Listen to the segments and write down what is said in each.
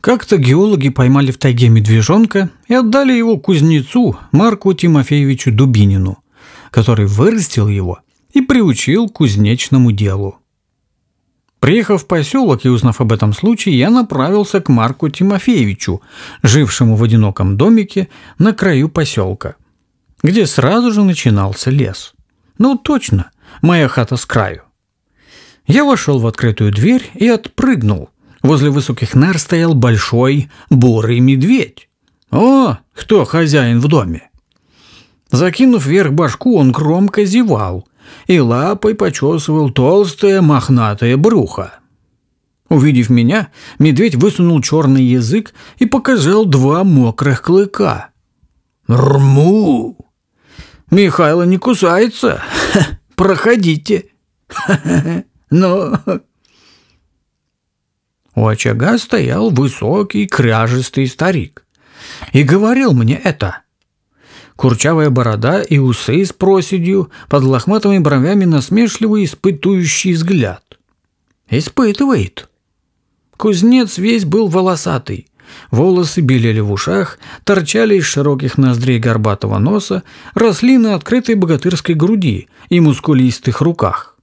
Как-то геологи поймали в тайге медвежонка и отдали его кузнецу Марку Тимофеевичу Дубинину, который вырастил его и приучил к кузнечному делу. Приехав в поселок и узнав об этом случае, я направился к Марку Тимофеевичу, жившему в одиноком домике на краю поселка, где сразу же начинался лес. Ну точно, моя хата с краю. Я вошел в открытую дверь и отпрыгнул – Возле высоких нар стоял большой бурый медведь. «О, кто хозяин в доме?» Закинув вверх башку, он громко зевал и лапой почесывал толстое мохнатое брюхо. Увидев меня, медведь высунул черный язык и показал два мокрых клыка. «Рму!» «Михайло не кусается! Ха, проходите!» «Ха-ха-ха! Но ну, у очага стоял высокий, кряжистый старик. И говорил мне это. Курчавая борода и усы с проседью, под лохматыми бровями насмешливый испытующий взгляд. «Испытывает». Кузнец весь был волосатый. Волосы белели в ушах, торчали из широких ноздрей горбатого носа, росли на открытой богатырской груди и мускулистых руках.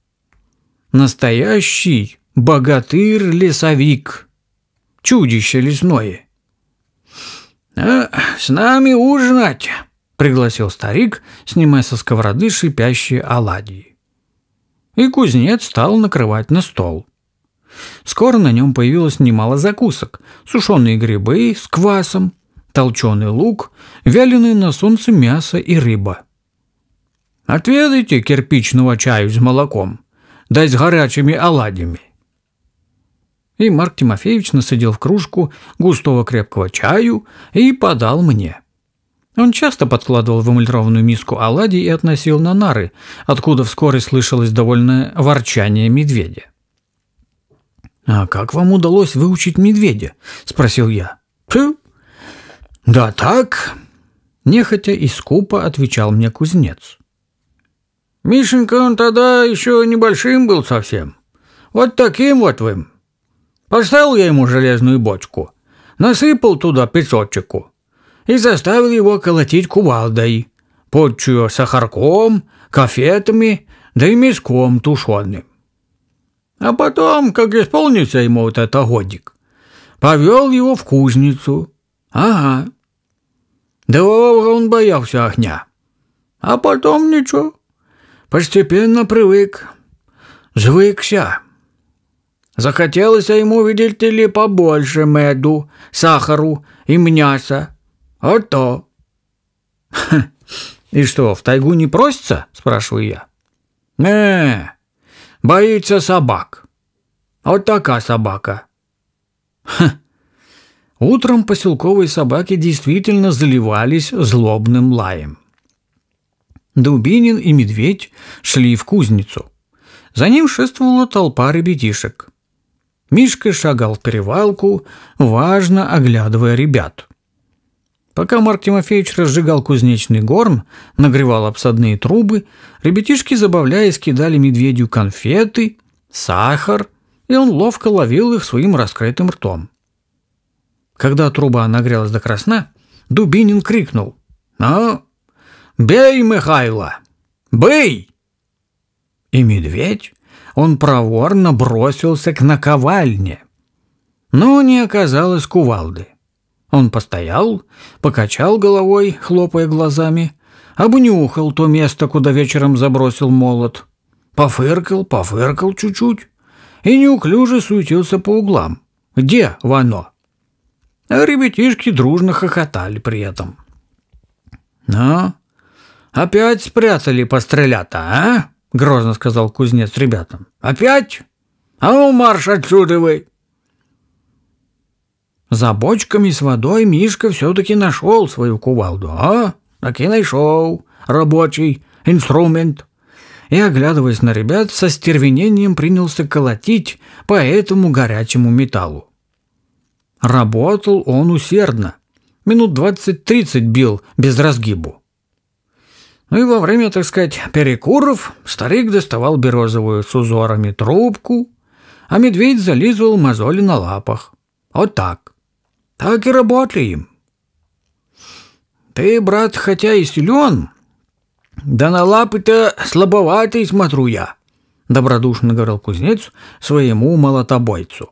Настоящий богатырь-лесовик, чудище лесное. «А, «С нами ужинать!» — пригласил старик, снимая со сковороды шипящие оладьи. И кузнец стал накрывать на стол. Скоро на нем появилось немало закусок. Сушеные грибы с квасом, толченый лук, вяленые на солнце мясо и рыба. «Отведайте кирпичного чаю с молоком, да с горячими оладьями», и Марк Тимофеевич насадил в кружку густого крепкого чаю и подал мне. Он часто подкладывал в эмульрованную миску оладий и относил на нары, откуда вскоре слышалось довольное ворчание медведя. «А как вам удалось выучить медведя?» – спросил я. «Пью». «Да так», – нехотя и скупо отвечал мне кузнец. «Мишенька он тогда еще небольшим был совсем. Вот таким вот вы. Поставил я ему железную бочку, насыпал туда песочеку и заставил его колотить кувалдой, подчую сахарком, кафетами, да и миском тушеным. А потом, как исполнится ему вот этот годик, повел его в кузницу. Ага. Долго он боялся огня. А потом ничего. Постепенно привык. Звыкся. Захотелось а ему, видите ли, побольше меду, сахару и мяса. А то. «И что, в тайгу не просится?» – спрашиваю я. не э, боится собак. Вот такая собака». Утром поселковые собаки действительно заливались злобным лаем. Дубинин и медведь шли в кузницу. За ним шествовала толпа ребятишек. Мишка шагал в перевалку, важно оглядывая ребят. Пока Марк Тимофеевич разжигал кузнечный горн, нагревал обсадные трубы, ребятишки, забавляясь, кидали медведю конфеты, сахар, и он ловко ловил их своим раскрытым ртом. Когда труба нагрелась до красна, Дубинин крикнул «Ну, бей, Михайло! Бей!» И медведь он проворно бросился к наковальне. Но не оказалось кувалды. Он постоял, покачал головой, хлопая глазами, обнюхал то место, куда вечером забросил молот, пофыркал, пофыркал чуть-чуть и неуклюже суетился по углам. «Где Вано?» а Ребятишки дружно хохотали при этом. «Ну, опять спрятали пострелята, а?» — грозно сказал кузнец ребятам. «Опять? А ну, марш отсюда вы!» За бочками с водой Мишка все-таки нашел свою кувалду. А, так и нашел. Рабочий инструмент. И, оглядываясь на ребят, со стервенением принялся колотить по этому горячему металлу. Работал он усердно. Минут двадцать-тридцать бил без разгибу. Ну и во время, так сказать, перекуров старик доставал березовую с узорами трубку, а медведь зализывал мозоли на лапах. Вот так. Так и работали им. Ты, брат, хотя и силен, да на лапы-то слабоватый смотрю я, добродушно говорил кузнец своему молотобойцу.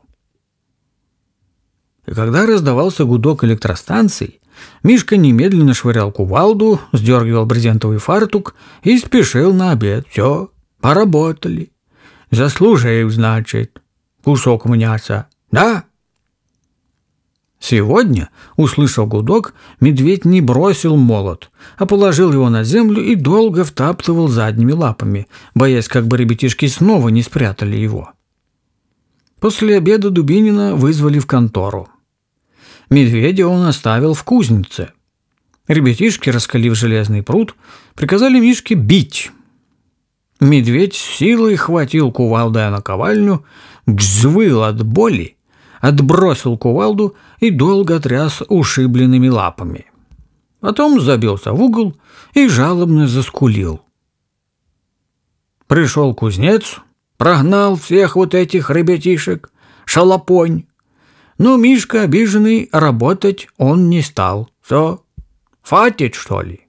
И когда раздавался гудок электростанции. Мишка немедленно швырял кувалду, сдергивал брезентовый фартук и спешил на обед. Все, поработали. Заслужил, значит, кусок мяса. Да? Сегодня, услышав гудок, медведь не бросил молот, а положил его на землю и долго втаптывал задними лапами, боясь, как бы ребятишки снова не спрятали его. После обеда Дубинина вызвали в контору. Медведя он оставил в кузнице. Ребятишки, раскалив железный пруд, приказали Мишке бить. Медведь силой хватил кувалдой на ковальню, гзвыл от боли, отбросил кувалду и долго тряс ушибленными лапами. Потом забился в угол и жалобно заскулил. Пришел кузнец, прогнал всех вот этих ребятишек, шалопонь, ну, Мишка, обиженный, работать он не стал. Все, хватит, что ли?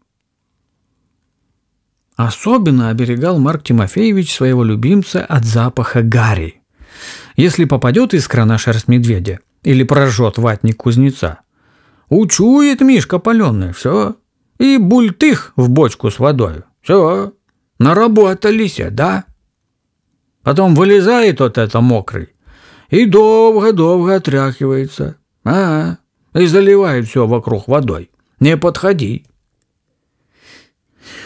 Особенно оберегал Марк Тимофеевич своего любимца от запаха гари. Если попадет искра на шерсть медведя или прожжет ватник кузнеца, учует Мишка паленый, все, и бультых в бочку с водой, все, наработались, да? Потом вылезает вот это мокрый, и долго-долго отряхивается. А, -а, и заливает все вокруг водой. Не подходи.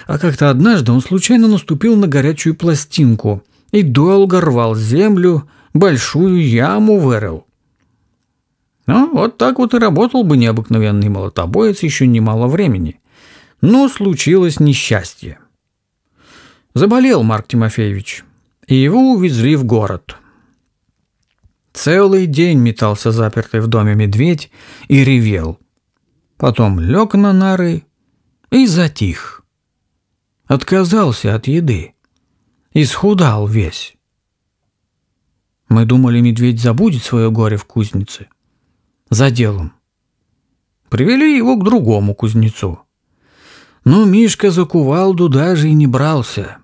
А как-то однажды он случайно наступил на горячую пластинку и долго рвал землю, большую яму вырыл. Ну, вот так вот и работал бы необыкновенный молотобоец еще немало времени. Но случилось несчастье. Заболел Марк Тимофеевич, и его увезли в город – Целый день метался запертый в доме медведь и ревел. Потом лег на нары и затих. Отказался от еды. Исхудал весь. Мы думали, медведь забудет свое горе в кузнице. За делом. Привели его к другому кузнецу. Но Мишка за кувалду даже и не брался,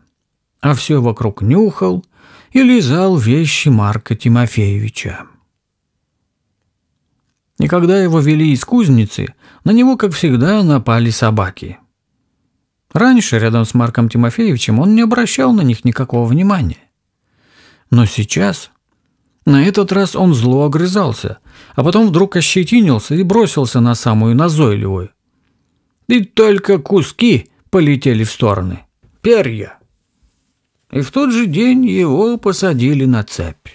а все вокруг нюхал и лизал вещи Марка Тимофеевича. И когда его вели из кузницы, на него, как всегда, напали собаки. Раньше рядом с Марком Тимофеевичем он не обращал на них никакого внимания. Но сейчас... На этот раз он зло огрызался, а потом вдруг ощетинился и бросился на самую назойливую. И только куски полетели в стороны. Перья и в тот же день его посадили на цепь.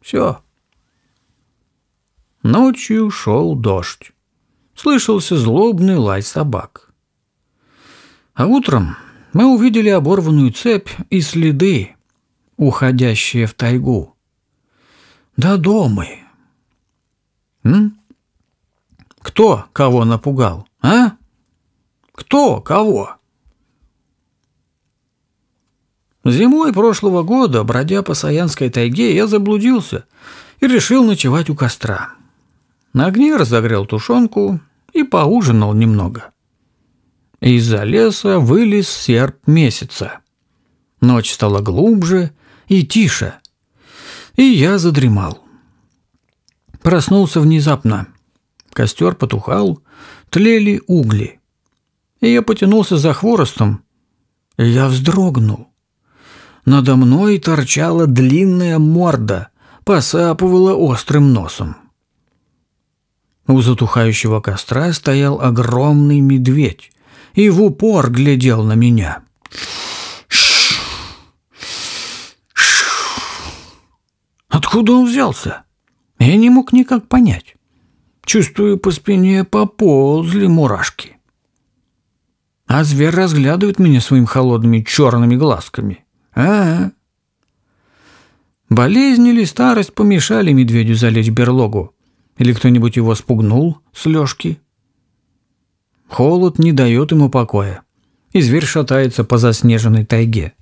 Все. Ночью шел дождь. Слышался злобный лай собак. А утром мы увидели оборванную цепь и следы, уходящие в тайгу. До дома. М? Кто кого напугал, а? Кто кого? Зимой прошлого года, бродя по Саянской тайге, я заблудился и решил ночевать у костра. На огне разогрел тушенку и поужинал немного. Из-за леса вылез серп месяца. Ночь стала глубже и тише, и я задремал. Проснулся внезапно. Костер потухал, тлели угли. И я потянулся за хворостом, и я вздрогнул. Надо мной торчала длинная морда, посапывала острым носом. У затухающего костра стоял огромный медведь и в упор глядел на меня. Откуда он взялся? Я не мог никак понять. Чувствую, по спине поползли мурашки. А зверь разглядывает меня своими холодными черными глазками. А? Болезнь или старость помешали медведю залечь в берлогу? Или кто-нибудь его спугнул с лёжки? Холод не дает ему покоя, и зверь шатается по заснеженной тайге.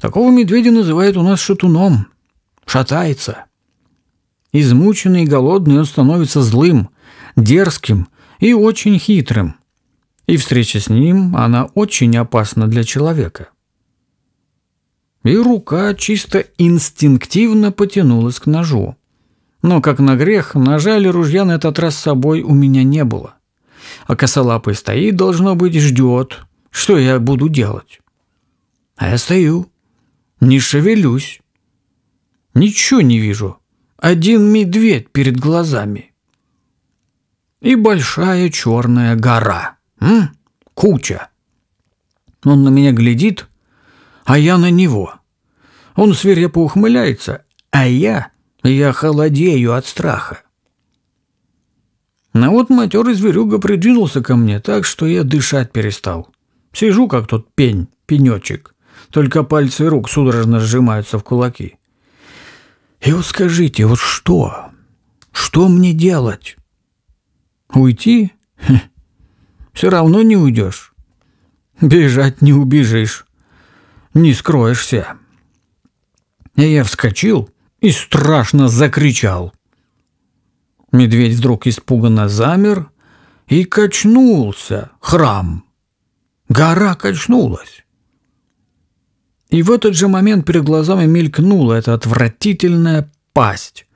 Такого медведя называют у нас шатуном. Шатается. Измученный и голодный он становится злым, дерзким и очень хитрым. И встреча с ним, она очень опасна для человека и рука чисто инстинктивно потянулась к ножу. Но, как на грех, ножа или ружья на этот раз с собой у меня не было. А косолапый стоит, должно быть, ждет. Что я буду делать? А я стою, не шевелюсь. Ничего не вижу. Один медведь перед глазами. И большая черная гора. М? Куча. Он на меня глядит, а я на него. Он свирепо ухмыляется, а я, я холодею от страха. Но ну вот матерый зверюга придвинулся ко мне так, что я дышать перестал. Сижу, как тот пень, пенечек, только пальцы рук судорожно сжимаются в кулаки. И вот скажите, вот что? Что мне делать? Уйти? Хе. Все равно не уйдешь. Бежать не убежишь не скроешься. Я вскочил и страшно закричал. Медведь вдруг испуганно замер и качнулся храм. Гора качнулась. И в этот же момент перед глазами мелькнула эта отвратительная пасть,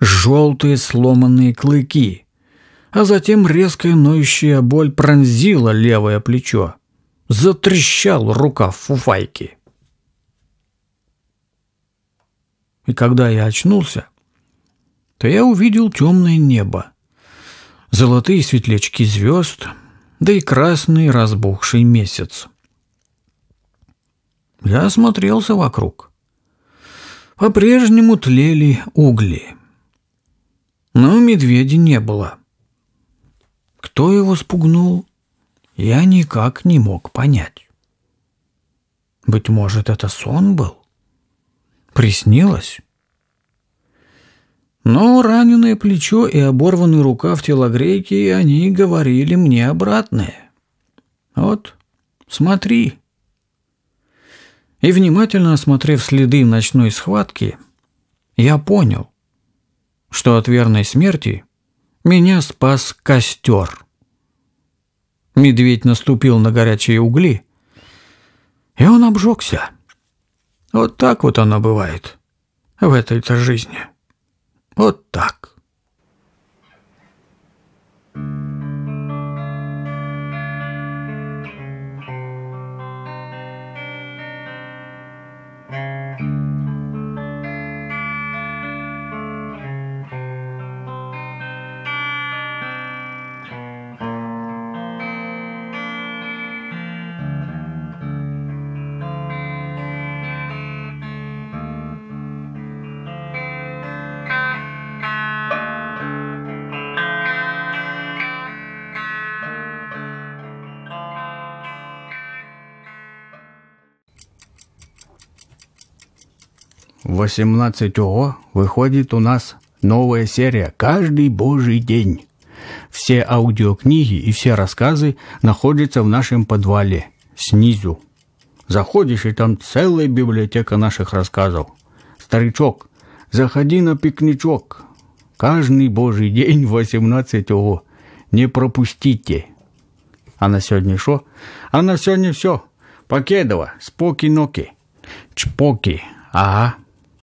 желтые сломанные клыки, а затем резкая ноющая боль пронзила левое плечо. Затрещал рукав фуфайки. И когда я очнулся, то я увидел темное небо, золотые светлячки звезд, да и красный разбухший месяц. Я осмотрелся вокруг. По-прежнему тлели угли. Но медведя не было. Кто его спугнул, я никак не мог понять. Быть может, это сон был? Приснилось? Но ну, раненое плечо и оборванный рукав телогрейки, они говорили мне обратное. Вот, смотри. И внимательно осмотрев следы ночной схватки, я понял, что от верной смерти меня спас костер. Медведь наступил на горячие угли, и он обжегся. Вот так вот оно бывает в этой-то жизни. Вот так. Thank you. 18 ОО выходит у нас новая серия каждый божий день. Все аудиокниги и все рассказы находятся в нашем подвале, снизу. Заходишь, и там целая библиотека наших рассказов. Старичок, заходи на пикничок. Каждый божий день 18 ОО. Не пропустите. А на сегодня шо? А на сегодня все. Покедова, споки-ноки. Чпоки. Ага.